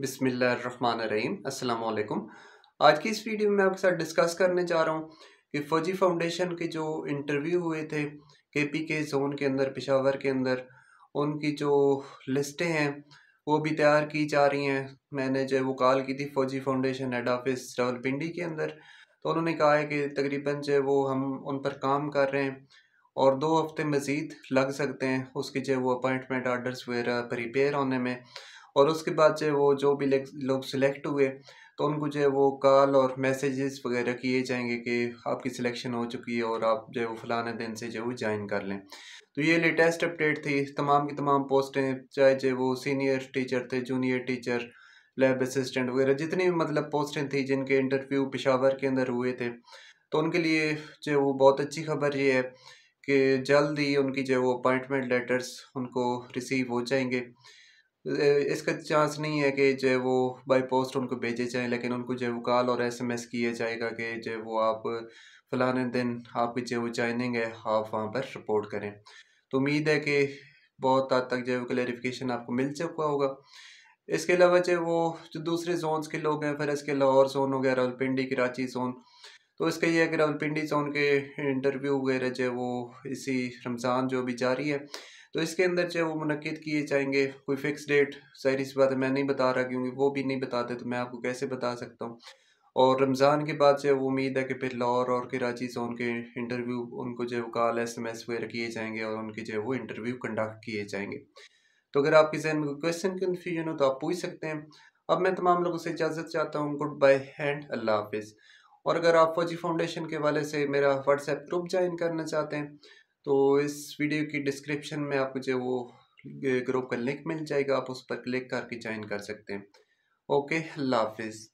बिसमीम अल्लाम आज की इस वीडियो में मैं आपके साथ डिस्कस करने जा रहा हूँ कि फ़ौजी फाउंडेशन के जो इंटरव्यू हुए थे के पी के जोन के अंदर पिशावर के अंदर उनकी जो लिस्टें हैं वो भी तैयार की जा रही हैं मैंने जो वो कॉल की थी फ़ौजी फाउंडेशन हेड ऑफिस रावलपिंडी के अंदर तो उन्होंने कहा है कि तकरीबन जो वो हम उन पर काम कर रहे हैं और दो हफ्ते मज़ीद लग सकते हैं उसके जो वो अपॉइंटमेंट आर्डर्स वगैरह प्रिपेयर होने में और उसके बाद जो है वो जो भी लोग सिलेक्ट हुए तो उनको जो है वो कॉल और मैसेजेस वगैरह किए जाएंगे कि आपकी सिलेक्शन हो चुकी है और आप जो है वो फ़लाने दिन से जो है ज्वाइन कर लें तो ये लेटेस्ट अपडेट थी तमाम की तमाम पोस्टें चाहे जो वो सीनियर टीचर थे जूनियर टीचर लैब असिस्टेंट वगैरह जितनी भी मतलब पोस्टें थी जिनके इंटरव्यू पिशावर के अंदर हुए थे तो उनके लिए जो वो बहुत अच्छी खबर ये है कि जल्द ही उनकी जो वो अपॉइंटमेंट लेटर्स उनको रिसीव हो जाएंगे इसका चांस नहीं है कि जो है वो बाई पोस्ट उनको भेजे जाए लेकिन उनको जो है वो कॉल और एस एम एस किया जाएगा कि जो है वो आप फलाने दिन आपकी जो वो ज्वाइनिंग है आप वहाँ पर रिपोर्ट करें तो उम्मीद है कि बहुत हद तक जो है क्लेरिफिकेशन आपको मिल चुका होगा इसके अलावा जो वो जो दूसरे जोनस के लोग हैं फिर इसके लाहौर जोन हो गया कराची जोन तो इसका यह है कि रावलपिंडी से उनके इंटरव्यू वगैरह जो वो इसी रमज़ान जो अभी जारी है तो इसके अंदर जो है वो मनद किए जाएंगे कोई फिक्स डेट जाहिर सी बात है मैं नहीं बता रहा क्योंकि वो भी नहीं बताते तो मैं आपको कैसे बता सकता हूँ और रमज़ान के बाद जो है वो उम्मीद है कि फिर लाहौर और कराची से उनके इंटरव्यू उनको जो है कॉल एस एम एस वगैरह किए जाएंगे और उनके जो है वो इंटरव्यू कंडक्ट किए जाएंगे तो अगर आपके जहन में कोई क्वेश्चन कन्फ्यूजन हो तो आप पूछ सकते हैं अब मैं तमाम लोगों से इजाज़त चाहता हूँ गुड बाई हैंड अल्लाह हाफिज़ और अगर आप फौजी फाउंडेशन के वाले से मेरा व्हाट्सएप ग्रुप ज्वाइन करना चाहते हैं तो इस वीडियो की डिस्क्रिप्शन में आप मुझे वो ग्रुप का लिंक मिल जाएगा आप उस पर क्लिक करके ज्वाइन कर सकते हैं ओके अल्लाह हाफिज़